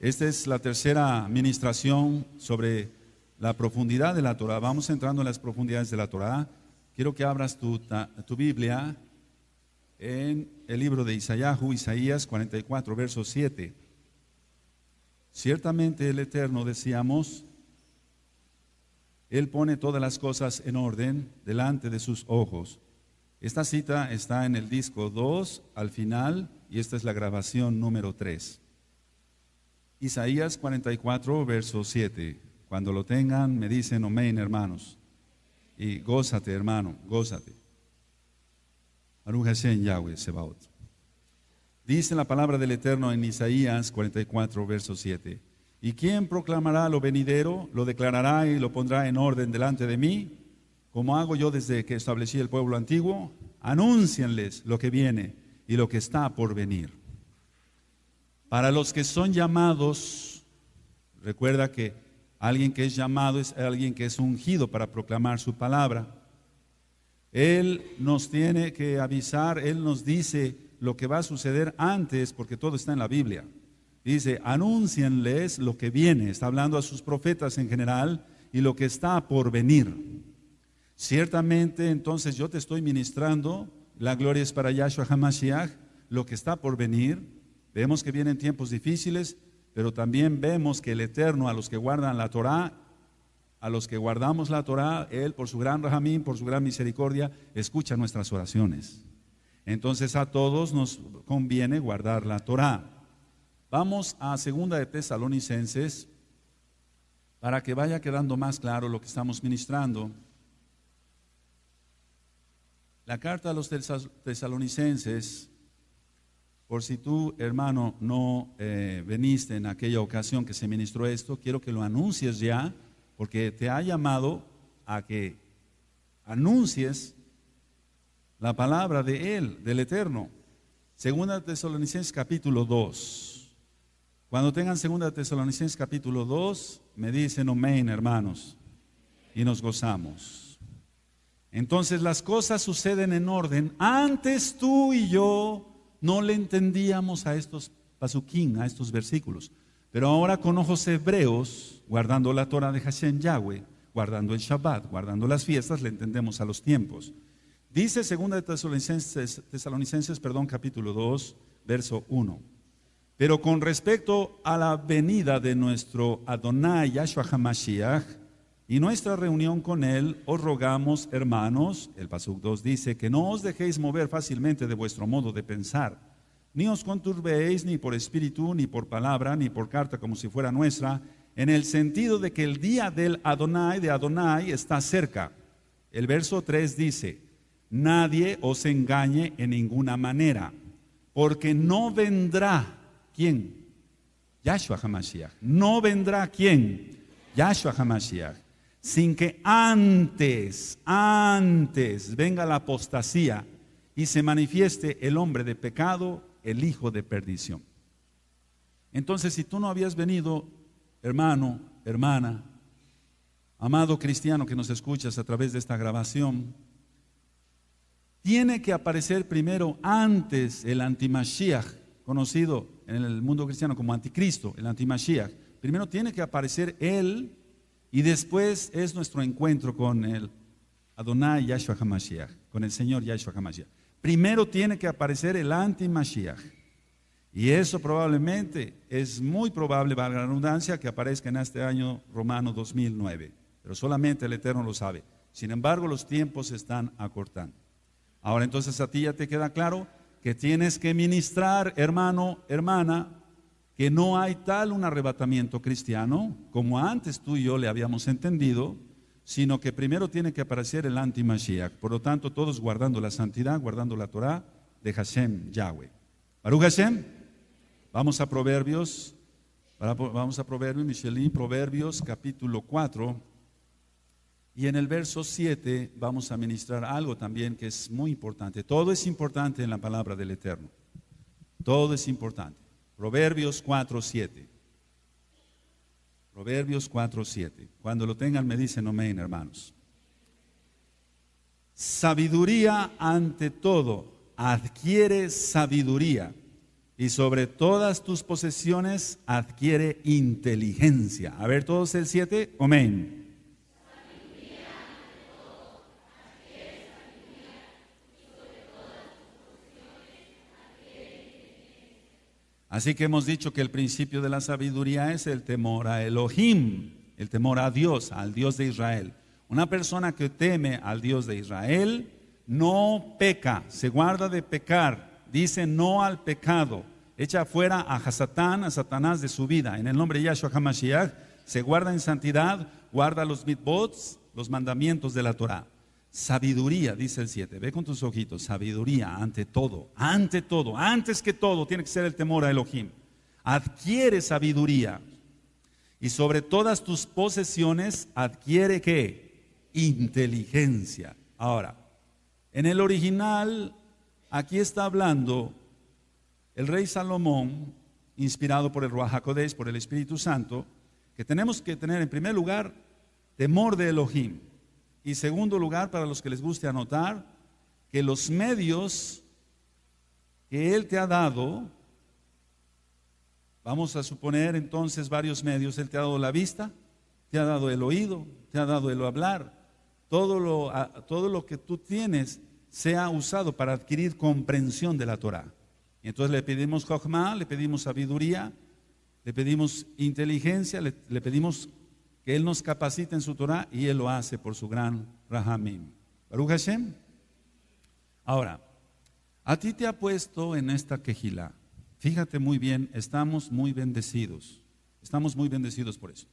Esta es la tercera ministración sobre la profundidad de la Torah. Vamos entrando en las profundidades de la Torah. Quiero que abras tu, tu Biblia en el libro de Isaías, Isaías 44, verso 7. Ciertamente el Eterno, decíamos, Él pone todas las cosas en orden delante de sus ojos. Esta cita está en el disco 2 al final y esta es la grabación número 3. Isaías 44, verso 7. Cuando lo tengan, me dicen amén, hermanos. Y gózate, hermano, gózate. Yahweh Dice la palabra del Eterno en Isaías 44, verso 7. ¿Y quién proclamará lo venidero? Lo declarará y lo pondrá en orden delante de mí, como hago yo desde que establecí el pueblo antiguo. Anúncienles lo que viene y lo que está por venir. Para los que son llamados, recuerda que alguien que es llamado es alguien que es ungido para proclamar su palabra. Él nos tiene que avisar, Él nos dice lo que va a suceder antes, porque todo está en la Biblia. Dice, anúncienles lo que viene, está hablando a sus profetas en general y lo que está por venir. Ciertamente entonces yo te estoy ministrando, la gloria es para Yahshua Hamashiach, lo que está por venir, Vemos que vienen tiempos difíciles, pero también vemos que el Eterno a los que guardan la Torá, a los que guardamos la Torá, Él por su gran rajamín, por su gran misericordia, escucha nuestras oraciones. Entonces a todos nos conviene guardar la Torá. Vamos a segunda de Tesalonicenses para que vaya quedando más claro lo que estamos ministrando. La carta a los tesalonicenses por si tú, hermano, no eh, veniste en aquella ocasión que se ministró esto, quiero que lo anuncies ya, porque te ha llamado a que anuncies la palabra de Él, del Eterno. Segunda Tesalonicenses capítulo 2. Cuando tengan Segunda Tesalonicenses capítulo 2, me dicen amén, hermanos, y nos gozamos. Entonces las cosas suceden en orden. Antes tú y yo no le entendíamos a estos pasuquín, a estos versículos. Pero ahora con ojos hebreos, guardando la Torah de Hashem Yahweh, guardando el Shabbat, guardando las fiestas, le entendemos a los tiempos. Dice 2 de Tesalonicenses, Tesalonicenses perdón, capítulo 2, verso 1. Pero con respecto a la venida de nuestro Adonai Yahshua HaMashiach, y nuestra reunión con Él, os rogamos, hermanos, el Pasuk 2 dice, que no os dejéis mover fácilmente de vuestro modo de pensar, ni os conturbéis ni por espíritu, ni por palabra, ni por carta como si fuera nuestra, en el sentido de que el día del Adonai, de Adonai, está cerca. El verso 3 dice, nadie os engañe en ninguna manera, porque no vendrá, ¿quién? Yahshua HaMashiach. No vendrá, ¿quién? Yahshua HaMashiach sin que antes, antes venga la apostasía y se manifieste el hombre de pecado, el hijo de perdición. Entonces, si tú no habías venido, hermano, hermana, amado cristiano que nos escuchas a través de esta grabación, tiene que aparecer primero antes el antimashiach, conocido en el mundo cristiano como anticristo, el antimashiach. Primero tiene que aparecer él y después es nuestro encuentro con el Adonai Yahshua HaMashiach, con el Señor Yahshua HaMashiach. Primero tiene que aparecer el anti-Mashiach. Y eso probablemente, es muy probable, valga la redundancia, que aparezca en este año romano 2009. Pero solamente el Eterno lo sabe. Sin embargo, los tiempos están acortando. Ahora entonces a ti ya te queda claro que tienes que ministrar, hermano, hermana, que no hay tal un arrebatamiento cristiano como antes tú y yo le habíamos entendido, sino que primero tiene que aparecer el anti-Mashiach. Por lo tanto, todos guardando la santidad, guardando la Torah de Hashem Yahweh. Hashem, vamos a Proverbios, vamos a Proverbios, Michelin, Proverbios capítulo 4. Y en el verso 7 vamos a ministrar algo también que es muy importante. Todo es importante en la palabra del Eterno. Todo es importante. Proverbios 4, 7. Proverbios 4, 7. Cuando lo tengan me dicen amén, hermanos. Sabiduría ante todo, adquiere sabiduría y sobre todas tus posesiones adquiere inteligencia. A ver todos el 7, amén. Así que hemos dicho que el principio de la sabiduría es el temor a Elohim, el temor a Dios, al Dios de Israel. Una persona que teme al Dios de Israel no peca, se guarda de pecar, dice no al pecado, echa fuera a Hasatán, a Satanás de su vida. En el nombre de Yahshua HaMashiach, se guarda en santidad, guarda los mitbots, los mandamientos de la Torah. Sabiduría, dice el 7. Ve con tus ojitos. Sabiduría ante todo. Ante todo. Antes que todo tiene que ser el temor a Elohim. Adquiere sabiduría. Y sobre todas tus posesiones adquiere qué? Inteligencia. Ahora, en el original, aquí está hablando el rey Salomón, inspirado por el Ruach por el Espíritu Santo, que tenemos que tener en primer lugar temor de Elohim. Y segundo lugar, para los que les guste anotar, que los medios que Él te ha dado, vamos a suponer entonces varios medios, Él te ha dado la vista, te ha dado el oído, te ha dado el hablar, todo lo, todo lo que tú tienes se ha usado para adquirir comprensión de la Torah. entonces le pedimos Jochma, le pedimos sabiduría, le pedimos inteligencia, le, le pedimos él nos capacita en su Torah y Él lo hace por su gran Rahamim. Baruch Hashem. Ahora, a ti te ha puesto en esta quejila Fíjate muy bien, estamos muy bendecidos. Estamos muy bendecidos por eso.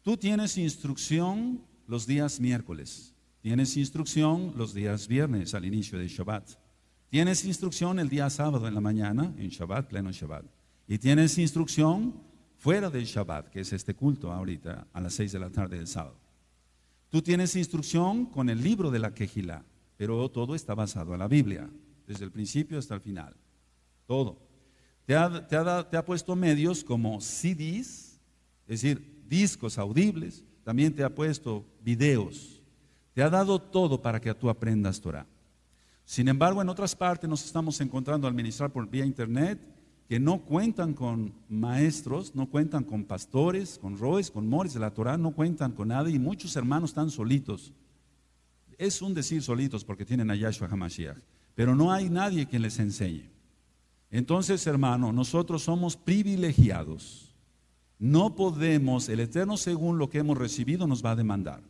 Tú tienes instrucción los días miércoles. Tienes instrucción los días viernes al inicio de Shabbat. Tienes instrucción el día sábado en la mañana, en Shabbat, pleno Shabbat. Y tienes instrucción fuera del Shabbat, que es este culto ahorita, a las 6 de la tarde del sábado. Tú tienes instrucción con el libro de la Quejilá, pero todo está basado en la Biblia, desde el principio hasta el final. Todo. Te ha, te ha puesto medios como CDs, es decir, discos audibles, también te ha puesto videos. Te ha dado todo para que tú aprendas Torah. Sin embargo, en otras partes nos estamos encontrando al ministrar por vía internet que no cuentan con maestros, no cuentan con pastores, con roes, con mores de la Torah, no cuentan con nada y muchos hermanos están solitos. Es un decir solitos porque tienen a Yahshua HaMashiach, pero no hay nadie que les enseñe. Entonces, hermano, nosotros somos privilegiados. No podemos, el Eterno según lo que hemos recibido nos va a demandar.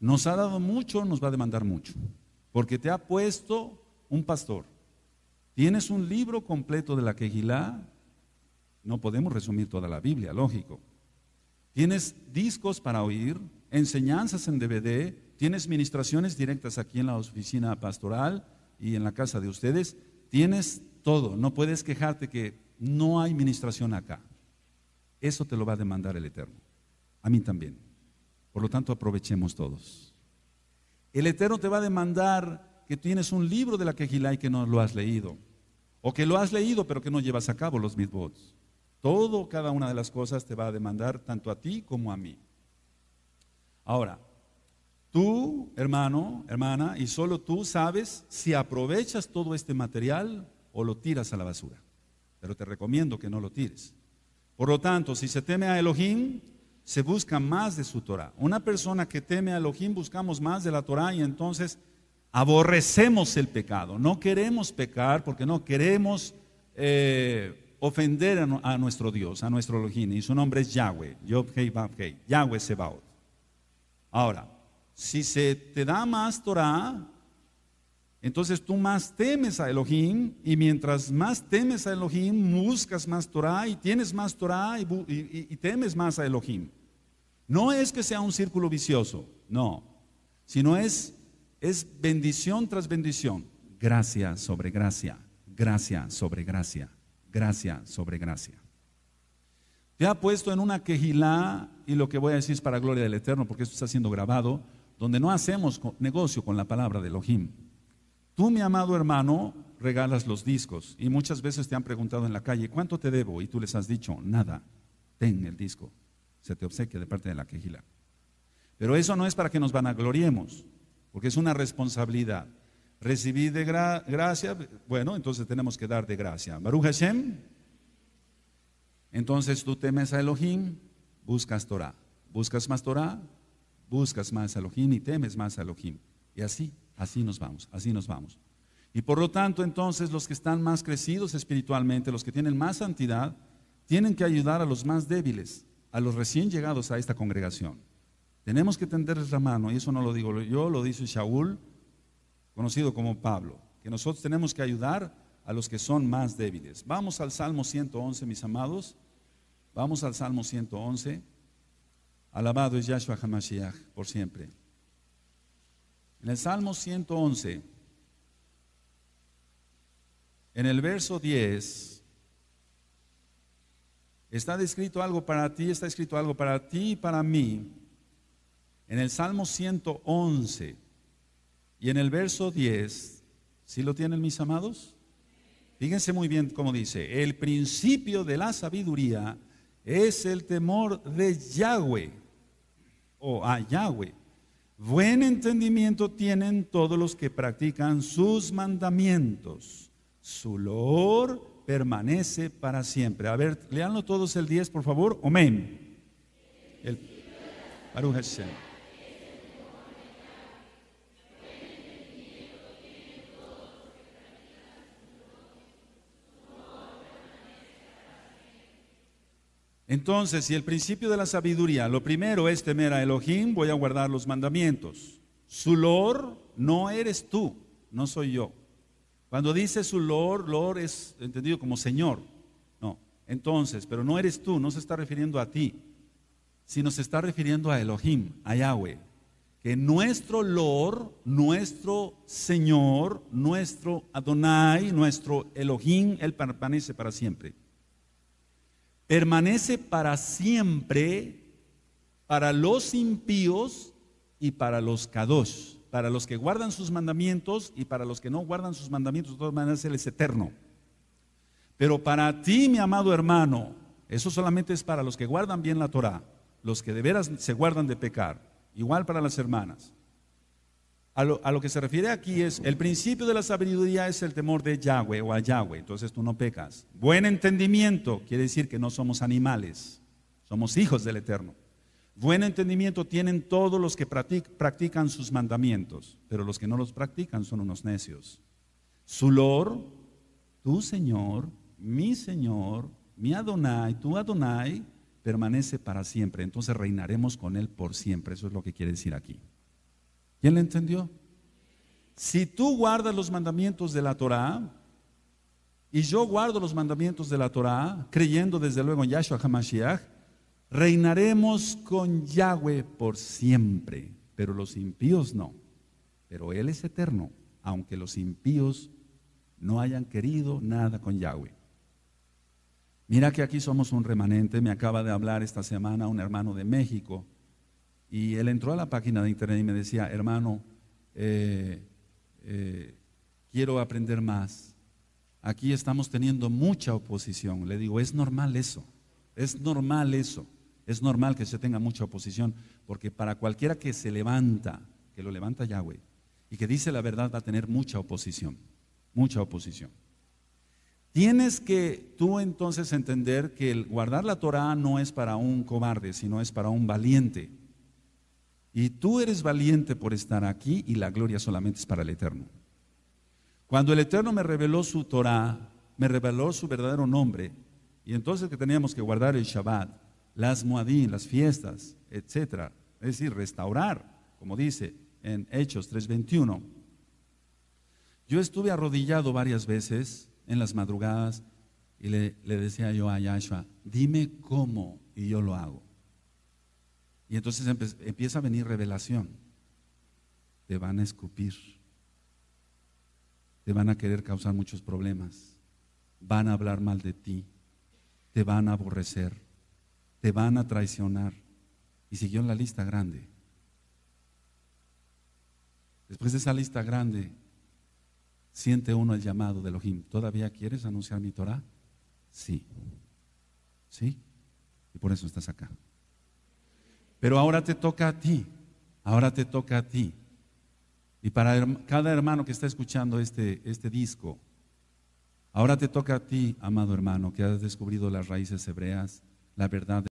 Nos ha dado mucho, nos va a demandar mucho, porque te ha puesto un pastor Tienes un libro completo de la Quejilá? No podemos resumir toda la Biblia, lógico. Tienes discos para oír, enseñanzas en DVD, tienes ministraciones directas aquí en la oficina pastoral y en la casa de ustedes. Tienes todo. No puedes quejarte que no hay ministración acá. Eso te lo va a demandar el Eterno. A mí también. Por lo tanto, aprovechemos todos. El Eterno te va a demandar que tienes un libro de la quejilá que no lo has leído. O que lo has leído pero que no llevas a cabo los mitbots Todo, cada una de las cosas te va a demandar tanto a ti como a mí. Ahora, tú, hermano, hermana, y solo tú sabes si aprovechas todo este material o lo tiras a la basura. Pero te recomiendo que no lo tires. Por lo tanto, si se teme a Elohim, se busca más de su Torah. Una persona que teme a Elohim, buscamos más de la Torah y entonces aborrecemos el pecado, no queremos pecar porque no queremos eh, ofender a, nuestro Dios, a nuestro Elohim, y su nombre es Yahweh, Yahweh Sebaot. Ahora, si se te da más Torah, entonces tú más temes a Elohim y mientras más temes a Elohim, buscas más Torah y tienes más Torah y, y, temes más a Elohim. No es que sea un círculo vicioso, no, sino es es bendición tras bendición, gracia sobre gracia, gracia sobre gracia, gracia sobre gracia. Te ha puesto en una quejilá, y lo que voy a decir es para gloria del Eterno, porque esto está siendo grabado, donde no hacemos negocio con la palabra de Elohim. Tú, mi amado hermano, regalas los discos y muchas veces te han preguntado en la calle, ¿cuánto te debo? Y tú les has dicho, nada, ten el disco, se te obsequia de parte de la quejila. Pero eso no es para que nos vanagloriemos, porque es una responsabilidad. Recibí de gracia, bueno, entonces tenemos que dar de gracia. Baruch Hashem, entonces tú temes a Elohim, buscas Torah. Buscas más Torah, buscas más Elohim y temes más Elohim. Y así, así nos vamos, así nos vamos. Y por lo tanto, entonces, los que están más crecidos espiritualmente, los que tienen más santidad, tienen que ayudar a los más débiles, a los recién llegados a esta congregación. Tenemos que tenderles la mano, y eso no lo digo yo, lo dice Shaul, conocido como Pablo, que nosotros tenemos que ayudar a los que son más débiles. Vamos al Salmo 111, mis amados. Vamos al Salmo 111. Alabado es Yahshua Hamashiach por siempre. En el Salmo 111, en el verso 10, está descrito algo para ti, está escrito algo para ti y para mí en el Salmo 111 y en el verso 10, ¿sí lo tienen mis amados? Fíjense muy bien cómo dice, el principio de la sabiduría es el temor de Yahweh o a Yahweh. Buen entendimiento tienen todos los que practican sus mandamientos. Su loor permanece para siempre. A ver, leanlo todos el 10, por favor. Amén. El, Entonces, si el principio de la sabiduría, lo primero es temer a Elohim, voy a guardar los mandamientos. Su Lord no eres tú, no soy yo. Cuando dice su Lord, Lord es entendido como Señor. No, entonces, pero no eres tú, no se está refiriendo a ti, sino se está refiriendo a Elohim, a Yahweh. Que nuestro Lord, nuestro Señor, nuestro Adonai, nuestro Elohim, Él permanece para siempre permanece para siempre para los impíos y para los kadosh, para los que guardan sus mandamientos y para los que no guardan sus mandamientos, de todas maneras Él es eterno. Pero para ti, mi amado hermano, eso solamente es para los que guardan bien la Torah, los que de veras se guardan de pecar, igual para las hermanas a lo, que se refiere aquí es, el principio de la sabiduría es el temor de Yahweh o a Yahweh, entonces tú no pecas. Buen entendimiento quiere decir que no somos animales, somos hijos del Eterno. Buen entendimiento tienen todos los que practican sus mandamientos, pero los que no los practican son unos necios. Su Lord, tu Señor, mi Señor, mi Adonai, tu Adonai, permanece para siempre. Entonces reinaremos con Él por siempre. Eso es lo que quiere decir aquí. ¿Quién le entendió? Si tú guardas los mandamientos de la Torah, y yo guardo los mandamientos de la Torah, creyendo desde luego en Yahshua HaMashiach, reinaremos con Yahweh por siempre, pero los impíos no. Pero Él es eterno, aunque los impíos no hayan querido nada con Yahweh. Mira que aquí somos un remanente, me acaba de hablar esta semana un hermano de México y él entró a la página de internet y me decía, hermano, eh, eh, quiero aprender más. Aquí estamos teniendo mucha oposición. Le digo, es normal eso, es normal eso, es normal que se tenga mucha oposición, porque para cualquiera que se levanta, que lo levanta Yahweh, y que dice la verdad va a tener mucha oposición, mucha oposición. Tienes que tú entonces entender que guardar la Torah no es para un cobarde, sino es para un valiente. Y tú eres valiente por estar aquí y la gloria solamente es para el Eterno. Cuando el Eterno me reveló su Torah, me reveló su verdadero nombre, y entonces que teníamos que guardar el Shabbat, las Moadín, las fiestas, etc. Es decir, restaurar, como dice en Hechos 3:21. Yo estuve arrodillado varias veces en las madrugadas y le, le decía yo a Yahshua, dime cómo y yo lo hago. Y entonces empieza a venir revelación. Te van a escupir. Te van a querer causar muchos problemas. Van a hablar mal de ti. Te van a aborrecer. Te van a traicionar. Y siguió en la lista grande. Después de esa lista grande, siente uno el llamado de Elohim. ¿Todavía quieres anunciar mi Torah? Sí. ¿Sí? Y por eso estás acá. Pero ahora te toca a ti, ahora te toca a ti. Y para cada hermano que está escuchando este, este disco, ahora te toca a ti, amado hermano, que has descubrido las raíces hebreas, la verdad.